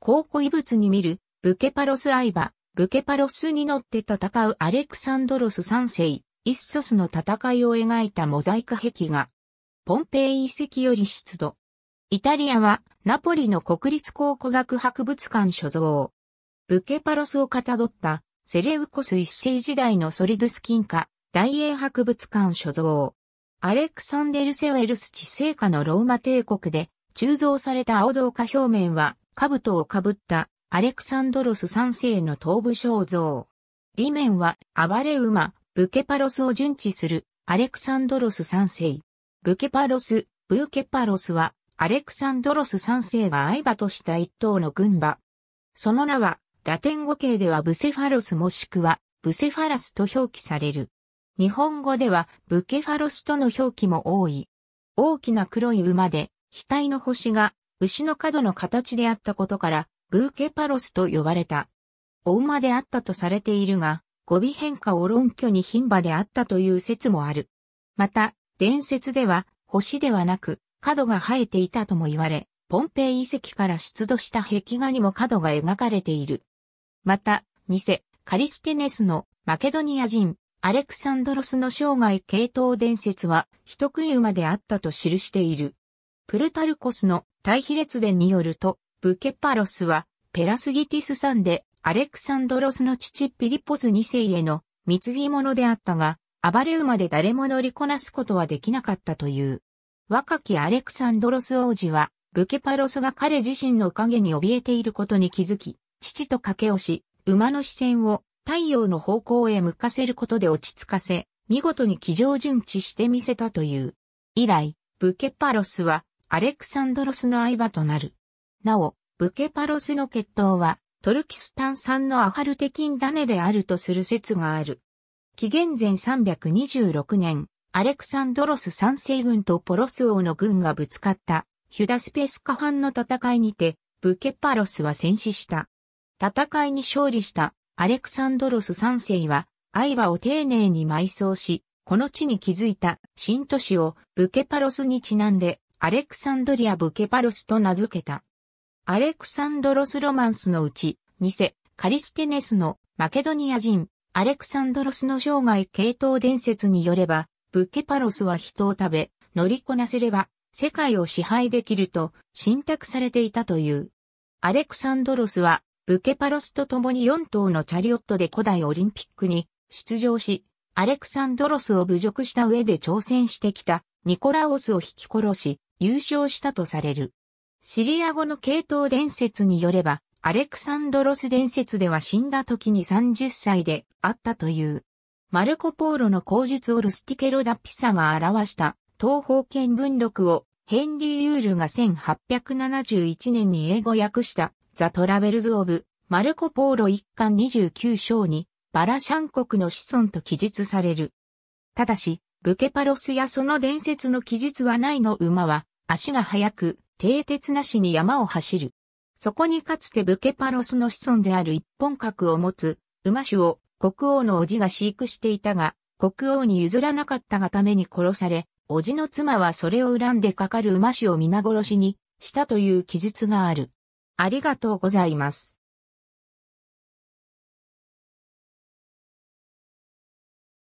考古遺物に見る、ブケパロス相場、ブケパロスに乗って戦うアレクサンドロス三世、イッソスの戦いを描いたモザイク壁画。ポンペイ遺跡より出土。イタリアは、ナポリの国立考古学博物館所蔵。ブケパロスをかたどった、セレウコス一世時代のソリドゥス金貨、大英博物館所蔵。アレクサンデル・セウェルス地政下のローマ帝国で、鋳造された青銅化表面は、兜をかぶったアレクサンドロス3世の頭部肖像。裏面は暴れ馬、ブケパロスを順治するアレクサンドロス3世。ブケパロス、ブケパロスはアレクサンドロス3世が相場とした一頭の軍馬。その名はラテン語形ではブセファロスもしくはブセファラスと表記される。日本語ではブケファロスとの表記も多い。大きな黒い馬で、額の星が牛の角の形であったことから、ブーケパロスと呼ばれた。お馬であったとされているが、語尾変化を論拠に牝馬であったという説もある。また、伝説では、星ではなく、角が生えていたとも言われ、ポンペイ遺跡から出土した壁画にも角が描かれている。また、ニセ、カリステネスのマケドニア人、アレクサンドロスの生涯系統伝説は、人食い馬であったと記している。プルタルコスの対比列伝によると、ブケパロスは、ペラスギティスんで、アレクサンドロスの父ピリポス2世への貢ぎ物であったが、暴れ馬で誰も乗りこなすことはできなかったという。若きアレクサンドロス王子は、ブケパロスが彼自身の影に怯えていることに気づき、父と駆け押し、馬の視線を太陽の方向へ向かせることで落ち着かせ、見事に騎乗順地してみせたという。以来、ブケパロスはアレクサンドロスの相場となる。なお、ブケパロスの血統は、トルキスタン産のアハルテキンダネであるとする説がある。紀元前326年、アレクサンドロス三世軍とポロス王の軍がぶつかったヒュダスペスカ藩の戦いにて、ブケパロスは戦死した。戦いに勝利したアレクサンドロス三世は、相場を丁寧に埋葬し、この地に築いた新都市をブケパロスにちなんでアレクサンドリア・ブケパロスと名付けた。アレクサンドロス・ロマンスのうち、ニセ、カリステネスのマケドニア人、アレクサンドロスの生涯系統伝説によれば、ブケパロスは人を食べ、乗りこなせれば、世界を支配できると、信託されていたという。アレクサンドロスは、ブケパロスと共に4頭のチャリオットで古代オリンピックに出場し、アレクサンドロスを侮辱した上で挑戦してきたニコラオスを引き殺し、優勝したとされる。シリア語の系統伝説によれば、アレクサンドロス伝説では死んだ時に30歳であったという。マルコ・ポーロの口述オルスティケロダ・ピサが表した東方見文録をヘンリー・ユールが1871年に英語訳したザ・トラベルズ・オブ・マルコ・ポーロ一巻29章にバラシャン国の子孫と記述される。ただし、ブケパロスやその伝説の記述はないの馬は足が速く、蹄鉄なしに山を走る。そこにかつてブケパロスの子孫である一本格を持つ、馬種を国王の叔父が飼育していたが、国王に譲らなかったがために殺され、叔父の妻はそれを恨んでかかる馬種を皆殺しにしたという記述がある。ありがとうございます。